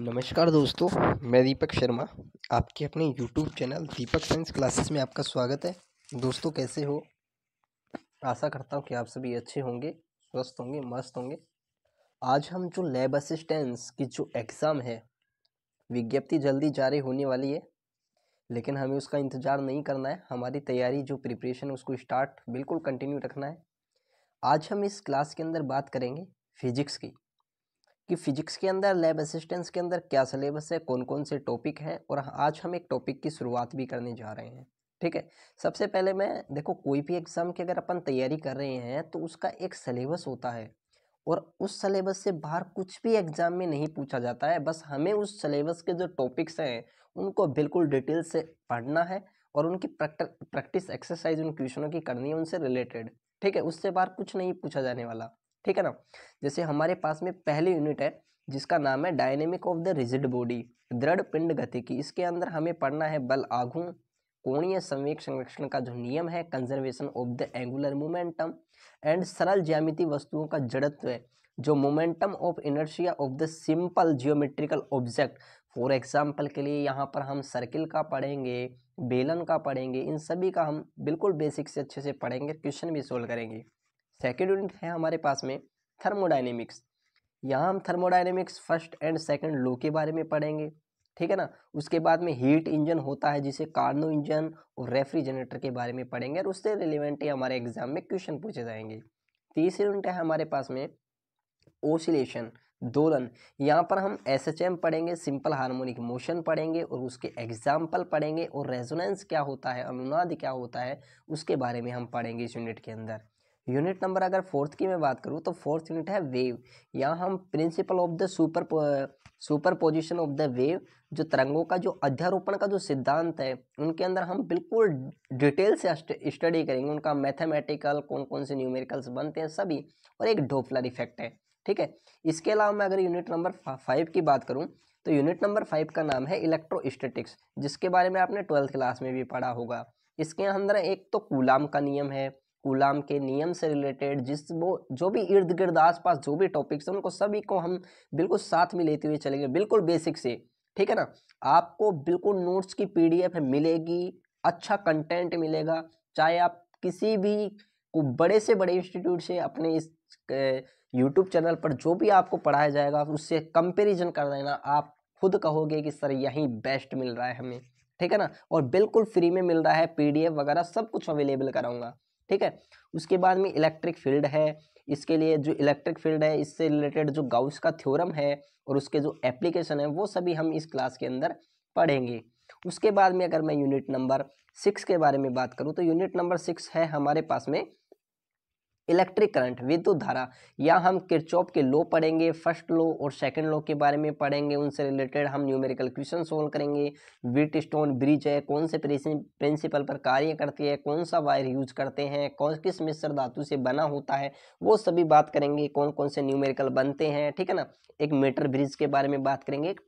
नमस्कार दोस्तों मैं दीपक शर्मा आपके अपने YouTube channel Deepak science classes में आपका स्वागत है दोस्तों कैसे हो आशा करता हूँ कि आप सभी अच्छे होंगे स्वस्थ होंगे मस्त होंगे आज हम जो लैब असिस्टेंस की जो एग्ज़ाम है विज्ञप्ति जल्दी जारी होने वाली है लेकिन हमें उसका इंतज़ार नहीं करना है हमारी तैयारी जो प्रिपरेशन उसको स्टार्ट बिल्कुल कंटिन्यू रखना है आज हम इस क्लास के अंदर बात करेंगे फिजिक्स की कि फिजिक्स के अंदर लैब असिस्टेंस के अंदर क्या सिलेबस है कौन कौन से टॉपिक हैं और आज हम एक टॉपिक की शुरुआत भी करने जा रहे हैं ठीक है सबसे पहले मैं देखो कोई भी एग्ज़ाम की अगर अपन तैयारी कर रहे हैं तो उसका एक सिलेबस होता है और उस सिलेबस से बाहर कुछ भी एग्ज़ाम में नहीं पूछा जाता है बस हमें उस सिलेबस के जो टॉपिक्स हैं उनको बिल्कुल डिटेल से पढ़ना है और उनकी प्रैक्टिस एक्सरसाइज उन क्वेश्चनों की करनी है उनसे रिलेटेड ठीक है उससे बाहर कुछ नहीं पूछा जाने वाला ठीक है ना जैसे हमारे पास में पहली यूनिट है जिसका नाम है dynamic of the rigid body दृढ़ पिंड गति की इसके अंदर हमें पढ़ना है बल आघू कोणीय संवेक संरक्षण का जो नियम है conservation of the angular momentum and सरल ज्यामिति वस्तुओं का जड़त्व है जो momentum of inertia of the simple geometrical object for example के लिए यहाँ पर हम सर्किल का पढ़ेंगे बेलन का पढ़ेंगे इन सभी का हम बिल्कुल बेसिक से अच्छे से पढ़ेंगे क्वेश्चन भी सोल्व करेंगे सेकेंड यूनिट है हमारे पास में थर्मोडाइनेमिक्स यहाँ हम thermodynamics first and second law के बारे में पढ़ेंगे ठीक है ना उसके बाद में हीट इंजन होता है जिसे कार्नो इंजन और रेफ्रिजरेटर के बारे में पढ़ेंगे और उससे रिलेवेंट ही हमारे एग्जाम में क्वेश्चन पूछे जाएंगे तीसरी यूनिट है हमारे पास में ओसिलेशन दोलन यहाँ पर हम एस एच एम पढ़ेंगे सिंपल हार्मोनिक मोशन पढ़ेंगे और उसके एग्जाम्पल पढ़ेंगे और रेजोनेंस क्या होता है अनुनाद क्या होता है उसके बारे में हम पढ़ेंगे इस यूनिट के अंदर यूनिट नंबर अगर फोर्थ की मैं बात करूँ तो फोर्थ यूनिट है वेव यहाँ हम principle of the super superposition of the wave जो तरंगों का जो अध्यारोपण का जो सिद्धांत है उनके अंदर हम बिल्कुल डिटेल से स्टडी करेंगे उनका मैथमेटिकल कौन कौन से न्यूमेरिकल्स बनते हैं सभी और एक डोपलर इफेक्ट है ठीक है इसके अलावा मैं अगर यूनिट नंबर फाइव की बात करूँ तो यूनिट नंबर फाइव का नाम है इलेक्ट्रोस्टेटिक्स जिसके बारे में आपने ट्वेल्थ क्लास में भी पढ़ा होगा इसके अंदर एक तो कूलाम का नियम है गुलाम के नियम से रिलेटेड जिस वो जो भी इर्द गिर्द आसपास जो भी टॉपिक्स हैं उनको सभी को हम बिल्कुल साथ में लेते हुए चलेंगे बिल्कुल बेसिक से ठीक है ना आपको बिल्कुल नोट्स की पीडीएफ मिलेगी अच्छा कंटेंट मिलेगा चाहे आप किसी भी को बड़े से बड़े इंस्टीट्यूट से अपने इस यूट्यूब चैनल पर जो भी आपको पढ़ाया जाएगा उससे कंपेरिजन कर देना आप खुद कहोगे कि सर यहीं बेस्ट मिल रहा है हमें ठीक है ना और बिल्कुल फ्री में मिल रहा है पीडीएफ वगैरह सब कुछ अवेलेबल कराऊंगा ठीक है उसके बाद में इलेक्ट्रिक फील्ड है इसके लिए जो इलेक्ट्रिक फील्ड है इससे रिलेटेड जो गाउस का थ्योरम है और उसके जो एप्लीकेशन है वो सभी हम इस क्लास के अंदर पढ़ेंगे उसके बाद में अगर मैं यूनिट नंबर सिक्स के बारे में बात करूँ तो यूनिट नंबर सिक्स है हमारे पास में इलेक्ट्रिक करंट विद्युत धारा या हम किरचॉप के लो पढ़ेंगे फर्स्ट लो और सेकंड लो के बारे में पढ़ेंगे उनसे रिलेटेड हम न्यूमेरिकल क्वेश्चन सोल्व करेंगे विट स्टोन ब्रिज है कौन से प्रिंसिपल पर कार्य करती है कौन सा वायर यूज करते हैं कौन किस मिश्र धातु से बना होता है वो सभी बात करेंगे कौन कौन से न्यूमेरिकल बनते हैं ठीक है ना एक मीटर ब्रिज के बारे में बात करेंगे एक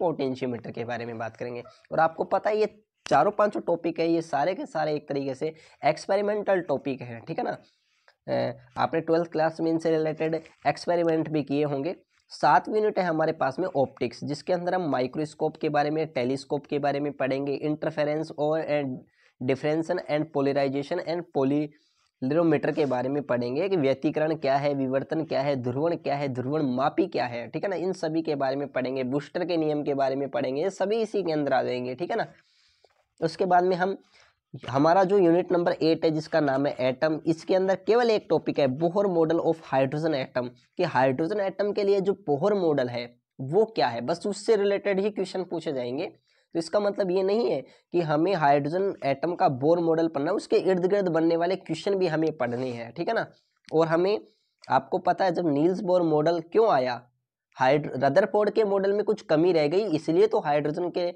मीटर के बारे में बात करेंगे और आपको पता है ये चारों पांचों टॉपिक है ये सारे के सारे एक तरीके से एक्सपेरिमेंटल टॉपिक है ठीक है ना आपने ट्वेल्थ क्लास में इनसे रिलेटेड एक्सपेरिमेंट भी किए होंगे सातवीं यूनिट है हमारे पास में ऑप्टिक्स जिसके अंदर हम माइक्रोस्कोप के बारे में टेलीस्कोप के बारे में पढ़ेंगे इंटरफेरेंस और डिफ्रेंसन एंड पोलराइजेशन एंड लिरोमीटर के बारे में पढ़ेंगे कि व्यतीकरण क्या है विवर्तन क्या है ध्रुवण क्या है ध्रुवण मापी क्या है ठीक है ना इन सभी के बारे में पढ़ेंगे बूस्टर के नियम के बारे में पढ़ेंगे सभी इसी के अंदर आ जाएंगे ठीक है ना उसके बाद में हम हमारा जो यूनिट नंबर एट है जिसका नाम है एटम इसके अंदर केवल एक टॉपिक है Bohr model of hydrogen atom कि हाइड्रोजन एटम के लिए जो बोहर मॉडल है वो क्या है बस उससे रिलेटेड ही क्वेश्चन पूछे जाएंगे तो इसका मतलब ये नहीं है कि हमें हाइड्रोजन एटम का बोर मॉडल पढ़ना उसके इर्द गिर्द बनने वाले क्वेश्चन भी हमें पढ़ने हैं ठीक है ना और हमें आपको पता है जब नील्स बोर मॉडल क्यों आया हाइड्रो रदरफोर्ड के मॉडल में कुछ कमी रह गई इसलिए तो हाइड्रोजन के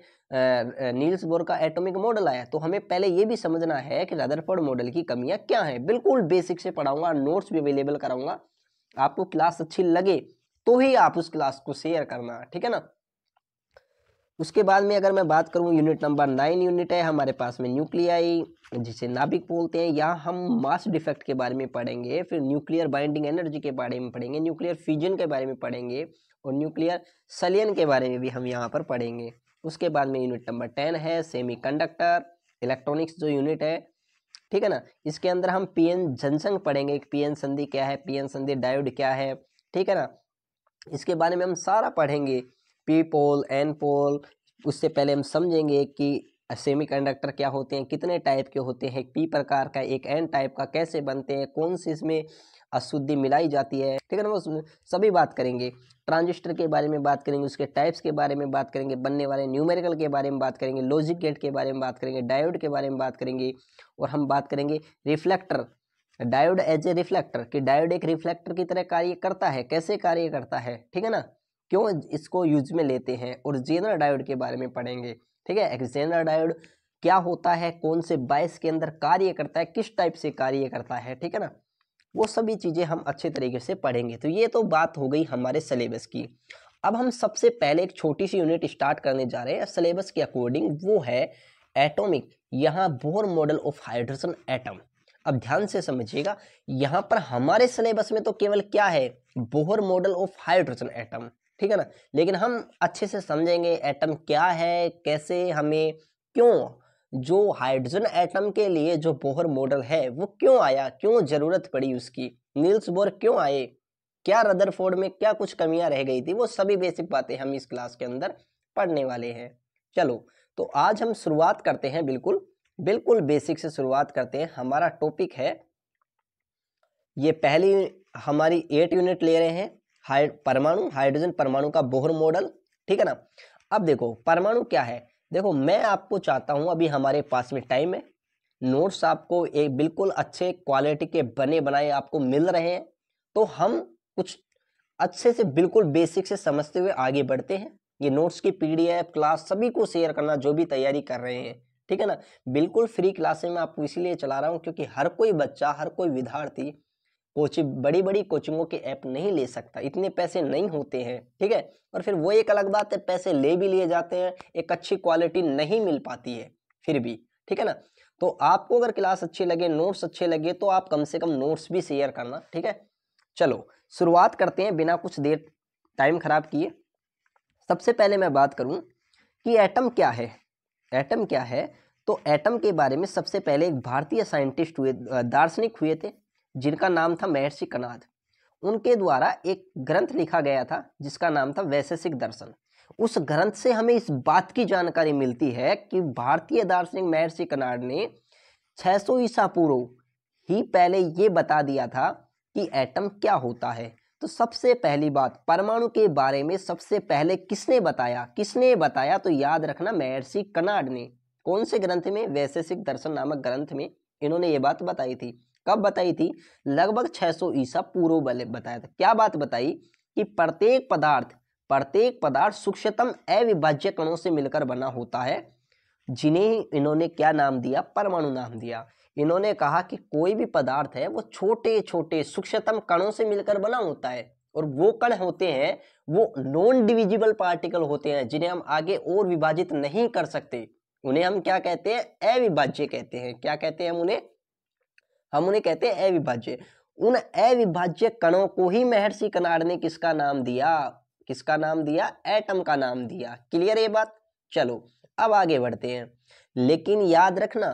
नील्स बोर का एटॉमिक मॉडल आया तो हमें पहले ये भी समझना है कि रदरफोर्ड मॉडल की कमियां क्या हैं बिल्कुल बेसिक से पढ़ाऊंगा नोट्स भी अवेलेबल कराऊंगा आपको क्लास अच्छी लगे तो ही आप उस क्लास को शेयर करना ठीक है ना उसके बाद में अगर मैं बात करूँ यूनिट नंबर नाइन यूनिट है हमारे पास में न्यूक्लियाई जिसे नाभिक बोलते हैं या हम मास डिफेक्ट के बारे में पढ़ेंगे फिर न्यूक्लियर बाइंडिंग एनर्जी के बारे में पढ़ेंगे न्यूक्लियर फ्यूजन के बारे में पढ़ेंगे और न्यूक्लियर सलियन के बारे में भी हम यहाँ पर पढ़ेंगे उसके बाद में यूनिट नंबर टेन है कंडक्टर इलेक्ट्रॉनिक्स जो यूनिट है ठीक है ना इसके अंदर हम एन जनसंग पढ़ेंगे पी एन संधि क्या है एन संधि डायोड क्या है ठीक है ना इसके बारे में हम सारा पढ़ेंगे पी पोल एन पोल उससे पहले हम समझेंगे कि सेमीकंडक्टर क्या होते हैं कितने टाइप के होते हैं पी प्रकार का एक एन टाइप का कैसे बनते हैं कौन सी इसमें अशुद्धि मिलाई जाती है ठीक है ना वो सभी बात करेंगे ट्रांजिस्टर के बारे में बात करेंगे उसके टाइप्स के बारे में बात करेंगे बनने वाले न्यूमेरिकल के बारे में बात करेंगे लॉजिक गेट के बारे में बात करेंगे डायोड के बारे में बात करेंगे और हम बात करेंगे reflector diode as a reflector कि डायोड एक रिफ्लेक्टर की तरह कार्य करता है कैसे कार्य करता है ठीक है ना क्यों इसको यूज में लेते हैं और जेनर डायोड के बारे में पढ़ेंगे ठीक है एक्जेनर डायोड क्या होता है कौन से बाइस के अंदर कार्य करता है किस टाइप से कार्य करता है ठीक है ना वो सभी चीज़ें हम अच्छे तरीके से पढ़ेंगे तो ये तो बात हो गई हमारे सिलेबस की अब हम सबसे पहले एक छोटी सी यूनिट स्टार्ट करने जा रहे हैं सिलेबस के अकॉर्डिंग वो है एटॉमिक यहाँ Bohr model of hydrogen atom अब ध्यान से समझिएगा यहाँ पर हमारे सिलेबस में तो केवल क्या है Bohr model of hydrogen atom ठीक है ना लेकिन हम अच्छे से समझेंगे एटम क्या है कैसे हमें क्यों जो हाइड्रोजन एटम के लिए जो बोहर मॉडल है वो क्यों आया क्यों ज़रूरत पड़ी उसकी नील्स बोर क्यों आए क्या रदरफोर्ड में क्या कुछ कमियां रह गई थी वो सभी बेसिक बातें हम इस क्लास के अंदर पढ़ने वाले हैं चलो तो आज हम शुरुआत करते हैं बिल्कुल बिल्कुल बेसिक से शुरुआत करते हैं हमारा टॉपिक है ये पहली हमारी एट यूनिट ले रहे हैं हाइड परमाणु हाइड्रोजन परमाणु का बोहर मॉडल ठीक है ना अब देखो परमाणु क्या है देखो मैं आपको चाहता हूँ अभी हमारे पास में टाइम है नोट्स आपको एक बिल्कुल अच्छे क्वालिटी के बने बनाए आपको मिल रहे हैं तो हम कुछ अच्छे से बिल्कुल बेसिक से समझते हुए आगे बढ़ते हैं ये नोट्स की पीडीएफ क्लास सभी को शेयर करना जो भी तैयारी कर रहे हैं ठीक है ना बिल्कुल फ्री क्लासेस मैं आपको इसीलिए चला रहा हूँ क्योंकि हर कोई बच्चा हर कोई विद्यार्थी कोचिंग बड़ी बड़ी कोचिंगों के ऐप नहीं ले सकता इतने पैसे नहीं होते हैं ठीक है और फिर वो एक अलग बात है पैसे ले भी लिए जाते हैं एक अच्छी क्वालिटी नहीं मिल पाती है फिर भी ठीक है ना तो आपको अगर क्लास अच्छी लगे नोट्स अच्छे लगे तो आप कम से कम नोट्स भी शेयर करना ठीक है चलो शुरुआत करते हैं बिना कुछ देर टाइम खराब किए सबसे पहले मैं बात करूं कि एटम क्या है एटम क्या है तो एटम के बारे में सबसे पहले एक भारतीय साइंटिस्ट हुए दार्शनिक हुए थे जिनका नाम था महर्षि कनाद उनके द्वारा एक ग्रंथ लिखा गया था जिसका नाम था वैशेषिक दर्शन उस ग्रंथ से हमें इस बात की जानकारी मिलती है कि भारतीय दार्शनिक महर्षि कनाड ने 600 ईसा पूर्व ही पहले ये बता दिया था कि एटम क्या होता है तो सबसे पहली बात परमाणु के बारे में सबसे पहले किसने बताया किसने बताया तो याद रखना महर्षि कनाड ने कौन से ग्रंथ में वैशेषिक दर्शन नामक ग्रंथ में इन्होंने ये बात बताई थी कब बताई थी लगभग 600 सौ ईसा पूर्व बताया था क्या बात बताई कि प्रत्येक पदार्थ प्रत्येक पदार्थ सूक्ष्मतम अविभाज्य कणों से मिलकर बना होता है जिन्हें इन्होंने क्या नाम दिया परमाणु नाम दिया इन्होंने कहा कि कोई भी पदार्थ है वो छोटे छोटे सूक्ष्मतम कणों से मिलकर बना होता है और वो कण होते हैं वो नॉन डिविजिबल पार्टिकल होते हैं जिन्हें हम आगे और विभाजित नहीं कर सकते उन्हें हम क्या कहते हैं अविभाज्य कहते हैं क्या कहते हैं हम उन्हें हम उन्हें कहते हैं अविभाज्य उन अविभाज्य कणों को ही महर्षि कनाड ने किसका नाम दिया किसका नाम दिया एटम का नाम दिया क्लियर ये बात चलो अब आगे बढ़ते हैं लेकिन याद रखना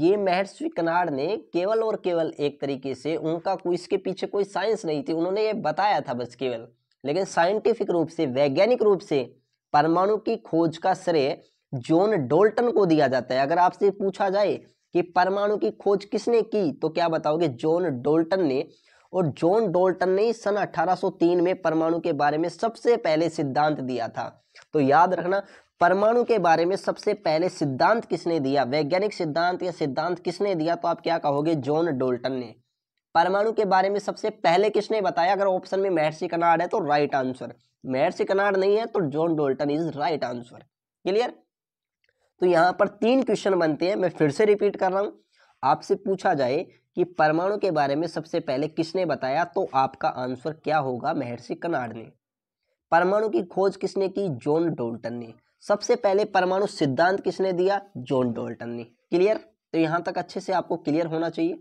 ये महर्षि कनाड ने केवल और केवल एक तरीके से उनका कोई इसके पीछे कोई साइंस नहीं थी उन्होंने ये बताया था बस केवल लेकिन साइंटिफिक रूप से वैज्ञानिक रूप से परमाणु की खोज का श्रेय जॉन डोल्टन को दिया जाता है अगर आपसे पूछा जाए कि परमाणु की खोज किसने की तो क्या बताओगे जॉन डोल्टन ने और जॉन डोल्टन ने सन 1803 में परमाणु के बारे में सबसे पहले सिद्धांत दिया था तो याद रखना परमाणु के बारे में सबसे पहले सिद्धांत किसने दिया वैज्ञानिक सिद्धांत या सिद्धांत किसने दिया तो आप क्या कहोगे जॉन डोल्टन ने परमाणु के बारे में सबसे पहले किसने बताया अगर ऑप्शन में महर्षि कनाड है तो राइट आंसर महर्षि कनाड नहीं है तो John Dalton is right answer clear तो यहाँ पर तीन क्वेश्चन बनते हैं मैं फिर से रिपीट कर रहा हूँ आपसे पूछा जाए कि परमाणु के बारे में सबसे पहले किसने बताया तो आपका आंसर क्या होगा महर्षि कनाड ने परमाणु की खोज किसने की जॉन डोल्टन ने सबसे पहले परमाणु सिद्धांत किसने दिया जॉन डोल्टन ने क्लियर तो यहाँ तक अच्छे से आपको क्लियर होना चाहिए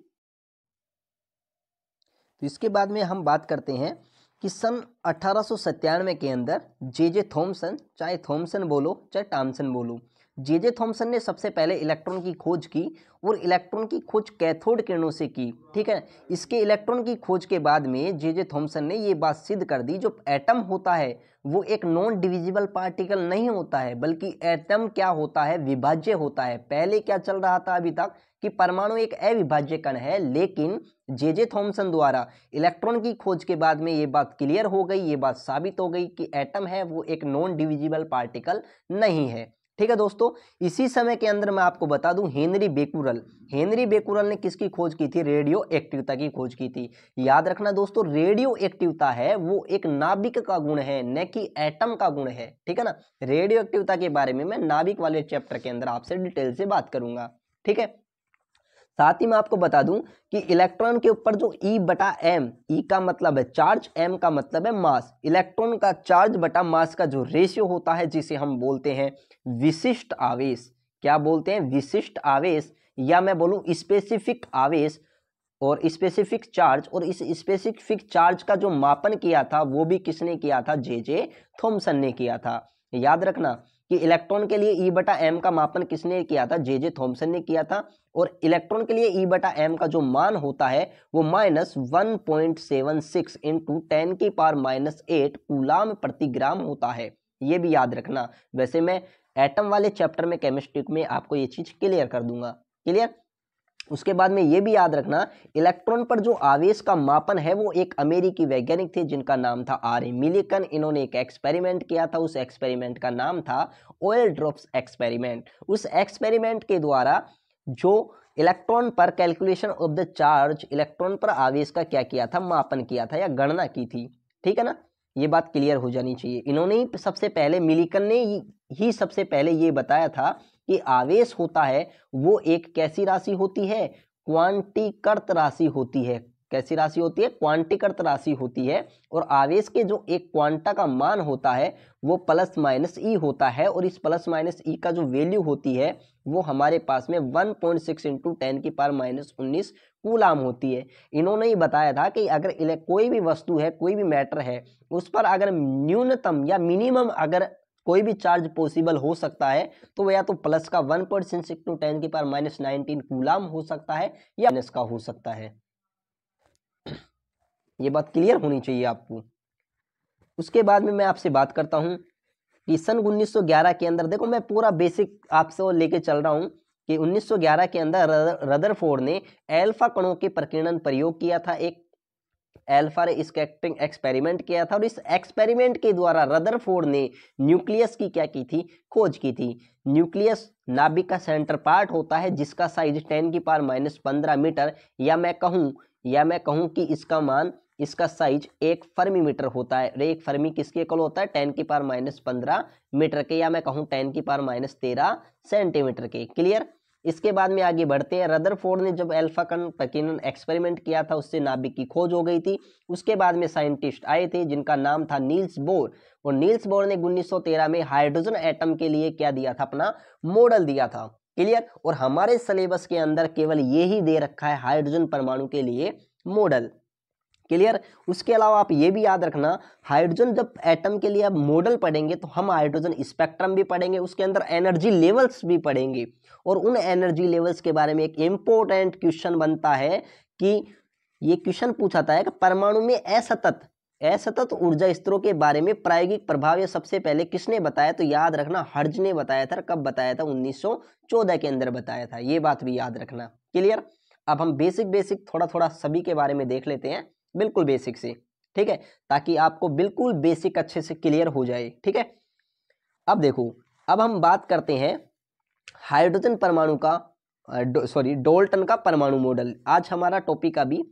तो इसके बाद में हम बात करते हैं कि सन अठारह के अंदर जे जे थॉमसन चाहे थॉमसन बोलो चाहे टामसन बोलो जे जे थॉम्सन ने सबसे पहले इलेक्ट्रॉन की खोज की और इलेक्ट्रॉन की खोज कैथोड किरणों से की ठीक है इसके इलेक्ट्रॉन की खोज के बाद में जे जे थॉम्सन ने ये बात सिद्ध कर दी जो एटम होता है वो एक नॉन डिविजिबल पार्टिकल नहीं होता है बल्कि एटम क्या होता है विभाज्य होता है पहले क्या चल रहा था अभी तक कि परमाणु एक अविभाज्य कण है लेकिन जे जे थॉम्सन द्वारा इलेक्ट्रॉन की खोज के बाद में ये बात क्लियर हो गई ये बात साबित हो गई कि एटम है वो एक नॉन डिविजिबल पार्टिकल नहीं है ठीक है दोस्तों इसी समय के अंदर मैं आपको बता दूं हेनरी बेकुरल हेनरी बेकुरल ने किसकी खोज की थी रेडियो एक्टिवता की खोज की थी याद रखना दोस्तों रेडियो एक्टिवता है वो एक नाभिक का गुण है न कि एटम का गुण है ठीक है ना रेडियो एक्टिवता के बारे में मैं नाभिक वाले चैप्टर के अंदर आपसे डिटेल से बात करूंगा ठीक है साथ ही मैं आपको बता दूं कि इलेक्ट्रॉन के ऊपर जो ई e बटा एम ई e का मतलब है चार्ज एम का मतलब है मास इलेक्ट्रॉन का चार्ज बटा मास का जो रेशियो होता है जिसे हम बोलते हैं विशिष्ट आवेश क्या बोलते हैं विशिष्ट आवेश या मैं बोलूँ स्पेसिफिक आवेश और स्पेसिफिक चार्ज और इस स्पेसिफिक चार्ज का जो मापन किया था वो भी किसने किया था जे जे थॉम्सन ने किया था याद रखना कि इलेक्ट्रॉन के लिए ई e बटा एम का मापन किसने किया था जे जे थॉम्सन ने किया था और इलेक्ट्रॉन के लिए ई e बटा एम का जो मान होता है वो minus one point seven six into ten की पार माइनस एट कूलाम प्रति ग्राम होता है ये भी याद रखना वैसे मैं एटम वाले चैप्टर में केमिस्ट्री में आपको ये चीज़ क्लियर कर दूंगा क्लियर उसके बाद में ये भी याद रखना इलेक्ट्रॉन पर जो आवेश का मापन है वो एक अमेरिकी वैज्ञानिक थे जिनका नाम था आर ए मिलिकन इन्होंने एक एक्सपेरिमेंट किया था उस एक्सपेरिमेंट का नाम था ऑयल ड्रॉप्स एक्सपेरिमेंट उस एक्सपेरिमेंट के द्वारा जो इलेक्ट्रॉन पर calculation of the charge electron पर आवेश का क्या किया था मापन किया था या गणना की थी ठीक है ना ये बात क्लियर हो जानी चाहिए इन्होंने ही सबसे पहले मिलिकन ने ही सबसे पहले ये बताया था कि आवेश होता है वो एक कैसी राशि होती है क्वांटिकर्त राशि होती है कैसी राशि होती है क्वांटिकर्त राशि होती है और आवेश के जो एक क्वांटा का मान होता है वो प्लस माइनस ई होता है और इस प्लस माइनस ई का जो वैल्यू होती है वो हमारे पास में one point six into ten की पार माइनस उन्नीस कूलाम होती है इन्होंने ही बताया था कि अगर कोई भी वस्तु है कोई भी मैटर है उस पर अगर न्यूनतम या मिनिमम अगर कोई भी चार्ज पॉसिबल हो सकता है तो वह या तो प्लस का one percent six to ten के पार माइनस नाइनटीन कूलाम हो सकता है या माइनस का हो सकता है ये बात क्लियर होनी चाहिए आपको उसके बाद में मैं आपसे बात करता हूँ कि सन 1911 के अंदर देखो मैं पूरा बेसिक आपसे लेके चल रहा हूँ कि 1911 के अंदर रदरफोर्ड ने एल्फा कणों के प्रकीर्णन प्रयोग किया था एक एल्फा ने स्केटिंग एक्सपेरिमेंट किया था और इस एक्सपेरिमेंट के द्वारा रदरफोर्ड ने न्यूक्लियस की क्या की थी खोज की थी न्यूक्लियस नाभिक का सेंटर पार्ट होता है जिसका साइज टेन की पार माइनस पंद्रह मीटर या मैं कहूँ या मैं कहूँ कि इसका मान इसका साइज एक फर्मी मीटर होता है एक फर्मी किसके कल होता है टेन की पार माइनस पंद्रह मीटर के या मैं कहूँ टेन की पार माइनस तेरह सेंटीमीटर के क्लियर इसके बाद में आगे बढ़ते हैं रदरफोर्ड ने जब एल्फाकन तकिनन एक्सपेरिमेंट किया था उससे नाभिक की खोज हो गई थी उसके बाद में साइंटिस्ट आए थे जिनका नाम था नील्स बोर और नील्स बोर ने 1913 में हाइड्रोजन एटम के लिए क्या दिया था अपना मॉडल दिया था क्लियर और हमारे सिलेबस के अंदर केवल ये ही दे रखा है हाइड्रोजन परमाणु के लिए मॉडल क्लियर उसके अलावा आप ये भी याद रखना हाइड्रोजन जब एटम के लिए आप मॉडल पढ़ेंगे तो हम हाइड्रोजन स्पेक्ट्रम भी पढ़ेंगे उसके अंदर एनर्जी लेवल्स भी पढ़ेंगे और उन एनर्जी लेवल्स के बारे में एक इम्पोर्टेंट क्वेश्चन बनता है कि ये क्वेश्चन पूछा था कि परमाणु में असतत असतत ऊर्जा स्तरों के बारे में प्रायोगिक प्रभाव ये सबसे पहले किसने बताया तो याद रखना हर्ज ने बताया था कब बताया था 1914 के अंदर बताया था ये बात भी याद रखना क्लियर अब हम बेसिक बेसिक थोड़ा थोड़ा सभी के बारे में देख लेते हैं बिल्कुल बेसिक से ठीक है ताकि आपको बिल्कुल बेसिक अच्छे से क्लियर हो जाए ठीक है अब देखो अब हम बात करते हैं हाइड्रोजन परमाणु का सॉरी डोल्टन का परमाणु मॉडल आज हमारा टॉपिक अभी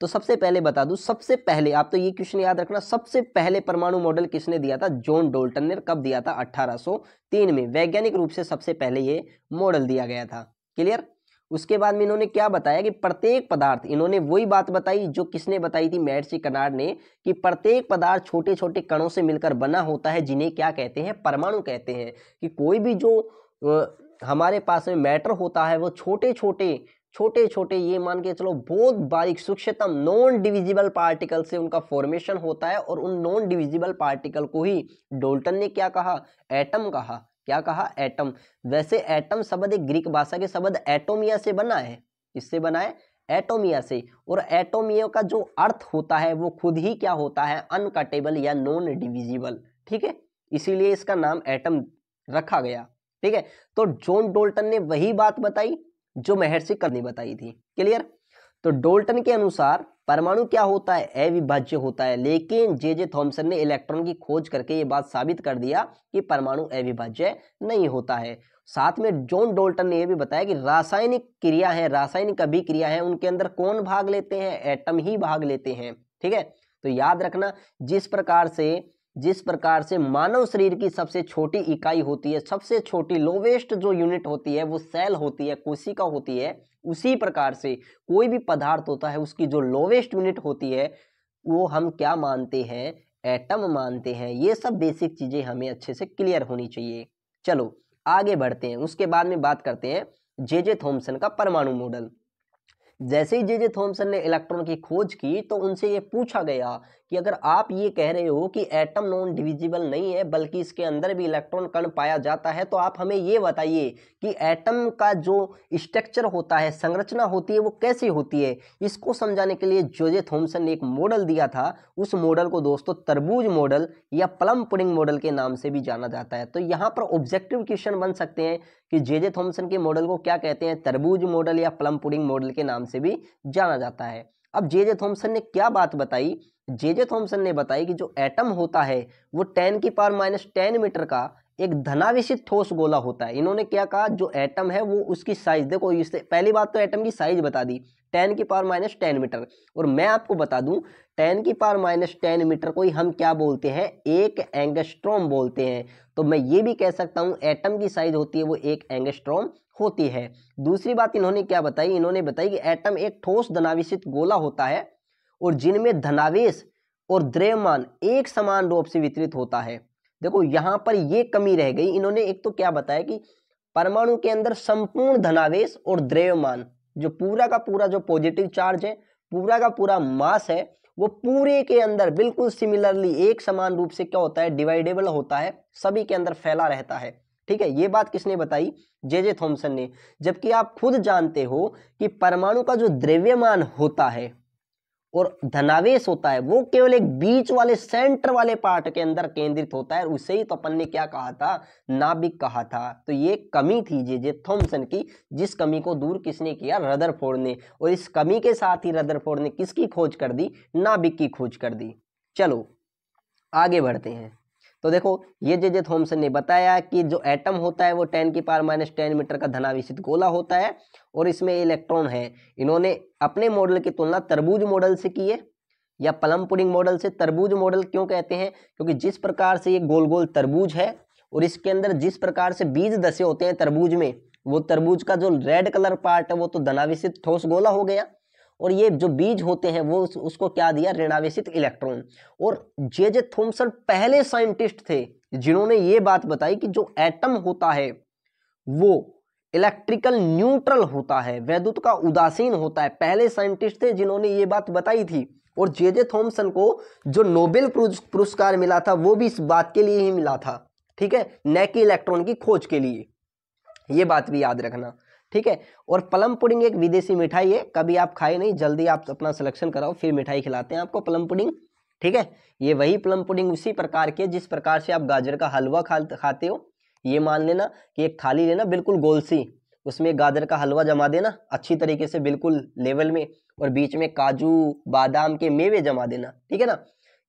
तो सबसे पहले बता दूं सबसे पहले आप तो ये क्वेश्चन याद रखना सबसे पहले परमाणु मॉडल किसने दिया था जॉन डोल्टन ने कब दिया था 1803 में वैज्ञानिक रूप से सबसे पहले ये मॉडल दिया गया था क्लियर उसके बाद में इन्होंने क्या बताया कि प्रत्येक पदार्थ इन्होंने वही बात बताई जो किसने बताई थी मैडसी कनाड ने कि प्रत्येक पदार्थ छोटे छोटे कणों से मिलकर बना होता है जिन्हें क्या कहते हैं परमाणु कहते हैं कि कोई भी जो हमारे पास में मैटर होता है वो छोटे छोटे छोटे छोटे ये मान के चलो बहुत बारीक सूक्ष्मतम नॉन डिविजिबल पार्टिकल से उनका फॉर्मेशन होता है और उन नॉन डिविजिबल पार्टिकल को ही डोल्टन ने क्या कहा एटम कहा क्या कहा एटम वैसे एटम शब्द एक ग्रीक भाषा के शब्द एटोमिया से बना है इससे बना है एटोमिया से और एटोमिया का जो अर्थ होता है वो खुद ही क्या होता है अनकटेबल या नॉन डिविजिबल ठीक है इसीलिए इसका नाम एटम रखा गया ठीक है तो जॉन डोल्टन ने वही बात बताई जो महर्षि कर बताई थी क्लियर तो डोल्टन के अनुसार परमाणु क्या होता है अविभाज्य होता है लेकिन जे जे थॉम्सन ने इलेक्ट्रॉन की खोज करके ये बात साबित कर दिया कि परमाणु अविभाज्य नहीं होता है साथ में जॉन डोल्टन ने यह भी बताया कि रासायनिक क्रिया है रासायनिक अभिक्रिया है उनके अंदर कौन भाग लेते हैं एटम ही भाग लेते हैं ठीक है तो याद रखना जिस प्रकार से जिस प्रकार से मानव शरीर की सबसे छोटी इकाई होती है सबसे छोटी लोवेस्ट जो यूनिट होती है वो सेल होती है कोशिका होती है उसी प्रकार से कोई भी पदार्थ होता है उसकी जो लोवेस्ट यूनिट होती है वो हम क्या मानते हैं एटम मानते हैं ये सब बेसिक चीज़ें हमें अच्छे से क्लियर होनी चाहिए चलो आगे बढ़ते हैं उसके बाद में बात करते हैं जे जे थॉम्सन का परमाणु मॉडल जैसे ही जे जे थॉम्सन ने इलेक्ट्रॉन की खोज की तो उनसे ये पूछा गया कि अगर आप ये कह रहे हो कि एटम नॉन डिविजिबल नहीं है बल्कि इसके अंदर भी इलेक्ट्रॉन कण पाया जाता है तो आप हमें ये बताइए कि एटम का जो स्ट्रक्चर होता है संरचना होती है वो कैसी होती है इसको समझाने के लिए जोजे थॉमसन ने एक मॉडल दिया था उस मॉडल को दोस्तों तरबूज मॉडल या प्लम पुडिंग मॉडल के नाम से भी जाना जाता है तो यहाँ पर ऑब्जेक्टिव क्वेश्चन बन सकते हैं कि जे जे थॉम्सन के मॉडल को क्या कहते हैं तरबूज मॉडल या प्लम पुडिंग मॉडल के नाम से भी जाना जाता है अब जे जे थॉम्सन ने क्या बात बताई जे जे थॉम्सन ने बताई कि जो एटम होता है वो टेन की पावर माइनस टेन मीटर का एक धनावेशित ठोस गोला होता है इन्होंने क्या कहा जो एटम है वो उसकी साइज देखो इससे पहली बात तो एटम की साइज बता दी टेन की पावर माइनस टेन मीटर और मैं आपको बता दूं टेन की पावर माइनस टेन मीटर को ही हम क्या बोलते हैं एक एंगस्ट्रोम बोलते हैं तो मैं ये भी कह सकता हूं एटम की साइज होती है वो एक एंगस्ट्रोम होती है दूसरी बात इन्होंने क्या बताई इन्होंने बताई कि एटम एक ठोस धनावेशित गोला होता है और जिनमें धनावेश और द्रव्यमान एक समान रूप से वितरित होता है देखो यहाँ पर ये कमी रह गई इन्होंने एक तो क्या बताया कि परमाणु के अंदर संपूर्ण धनावेश और द्रव्यमान जो पूरा का पूरा जो पॉजिटिव चार्ज है पूरा का पूरा मास है वो पूरे के अंदर बिल्कुल सिमिलरली एक समान रूप से क्या होता है डिवाइडेबल होता है सभी के अंदर फैला रहता है ठीक है ये बात किसने बताई जे जे थॉम्सन ने जबकि आप खुद जानते हो कि परमाणु का जो द्रव्यमान होता है और धनावेश होता है वो केवल एक बीच वाले सेंटर वाले पार्ट के अंदर केंद्रित होता है उसे ही तो अपन ने क्या कहा था नाभिक कहा था तो ये कमी थी जे जे थॉम्सन की जिस कमी को दूर किसने किया रदर ने और इस कमी के साथ ही रदर ने किसकी खोज कर दी नाभिक की खोज कर दी चलो आगे बढ़ते हैं तो देखो ये जे जे थॉम्सन ने बताया कि जो एटम होता है वो टेन की पार माइनस टेन मीटर का धनावेशित गोला होता है और इसमें इलेक्ट्रॉन है इन्होंने अपने मॉडल की तुलना तरबूज मॉडल से की है या पलम पुडिंग मॉडल से तरबूज मॉडल क्यों कहते हैं क्योंकि जिस प्रकार से ये गोल गोल तरबूज है और इसके अंदर जिस प्रकार से बीज दसे होते हैं तरबूज में वो तरबूज का जो रेड कलर पार्ट है वो तो धनावेशित ठोस गोला हो गया और ये जो बीज होते हैं वो उस, उसको क्या दिया ऋणावेशित इलेक्ट्रॉन और जे जे थॉम्सन पहले साइंटिस्ट थे जिन्होंने ये बात बताई कि जो एटम होता है वो इलेक्ट्रिकल न्यूट्रल होता है वैद्युत का उदासीन होता है पहले साइंटिस्ट थे जिन्होंने ये बात बताई थी और जे जे थॉम्सन को जो नोबेल पुरस्कार मिला था वो भी इस बात के लिए ही मिला था ठीक है नैकी इलेक्ट्रॉन की खोज के लिए ये बात भी याद रखना ठीक है और प्लम पुडिंग एक विदेशी मिठाई है कभी आप खाए नहीं जल्दी आप अपना सिलेक्शन कराओ फिर मिठाई खिलाते हैं आपको प्लम पुडिंग ठीक है ये वही प्लम पुडिंग उसी प्रकार की है जिस प्रकार से आप गाजर का हलवा खाते हो ये मान लेना कि एक थाली लेना बिल्कुल गोल सी उसमें गाजर का हलवा जमा देना अच्छी तरीके से बिल्कुल लेवल में और बीच में काजू बादाम के मेवे जमा देना ठीक है ना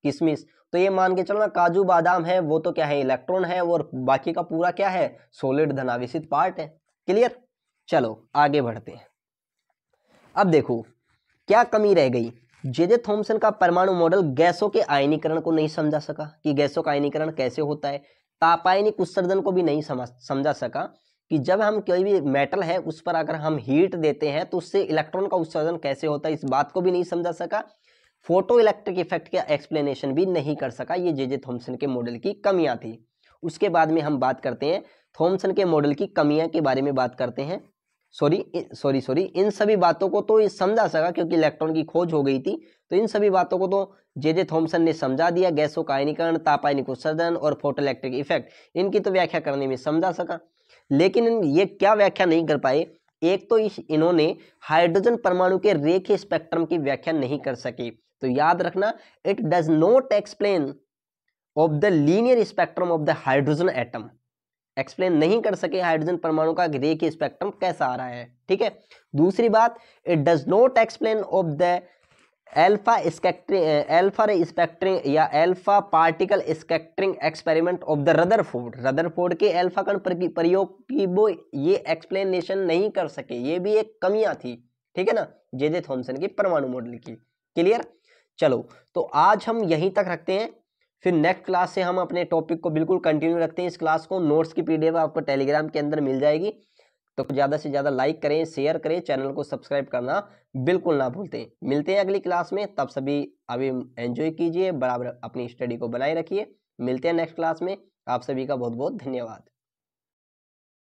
किशमिश तो ये मान के चलना काजू बादाम है वो तो क्या है इलेक्ट्रॉन है और बाकी का पूरा क्या है सोलिड धनाविशित पार्ट है क्लियर चलो आगे बढ़ते हैं अब देखो क्या कमी रह गई जेजे थॉम्सन का परमाणु मॉडल गैसों के आयनीकरण को नहीं समझा सका कि गैसों का आयनीकरण कैसे होता है तापायनिक उत्सर्जन को भी नहीं समझ समझा सका कि जब हम कोई भी मेटल है उस पर अगर हम हीट देते हैं तो उससे इलेक्ट्रॉन का उत्सर्जन कैसे होता है इस बात को भी नहीं समझा सका फोटो इलेक्ट्रिक इफेक्ट का एक्सप्लेनेशन भी नहीं कर सका ये जे जे थॉम्सन के मॉडल की कमियाँ थी उसके बाद में हम बात करते हैं थॉम्सन के मॉडल की कमियाँ के बारे में बात करते हैं सॉरी सॉरी सॉरी इन सभी बातों को तो समझा सका क्योंकि इलेक्ट्रॉन की खोज हो गई थी तो इन सभी बातों को तो जे जे थॉम्सन ने समझा दिया गैसों का आयनीकरण तापायनिक उत्सर्जन और फोटो इलेक्ट्रिक इफेक्ट इनकी तो व्याख्या करने में समझा सका लेकिन ये क्या व्याख्या नहीं कर पाए एक तो इस इन्होंने हाइड्रोजन परमाणु के रेखे स्पेक्ट्रम की व्याख्या नहीं कर सके तो याद रखना it does not explain of the linear spectrum of the hydrogen atom explain नहीं कर सके हाइड्रोजन परमाणु का ग्रे की स्पेक्ट्रम कैसा आ रहा है ठीक है दूसरी बात it does not explain of the alpha scattering alpha scattering या alpha particle scattering experiment of the Rutherford Rutherford के एल्फा कण प्रयोग की वो ये एक्सप्लेनेशन नहीं कर सके ये भी एक कमियां थी ठीक है ना जेजे थॉमसन की परमाणु मॉडल की क्लियर चलो तो आज हम यहीं तक रखते हैं फिर नेक्स्ट क्लास से हम अपने टॉपिक को बिल्कुल कंटिन्यू रखते हैं इस क्लास को नोट्स की पीडीएफ आपको टेलीग्राम के अंदर मिल जाएगी तो ज़्यादा से ज़्यादा लाइक करें शेयर करें चैनल को सब्सक्राइब करना बिल्कुल ना भूलते मिलते हैं अगली क्लास में तब सभी अभी एंजॉय कीजिए बराबर अपनी स्टडी को बनाए रखिए मिलते हैं नेक्स्ट क्लास में आप सभी का बहुत बहुत धन्यवाद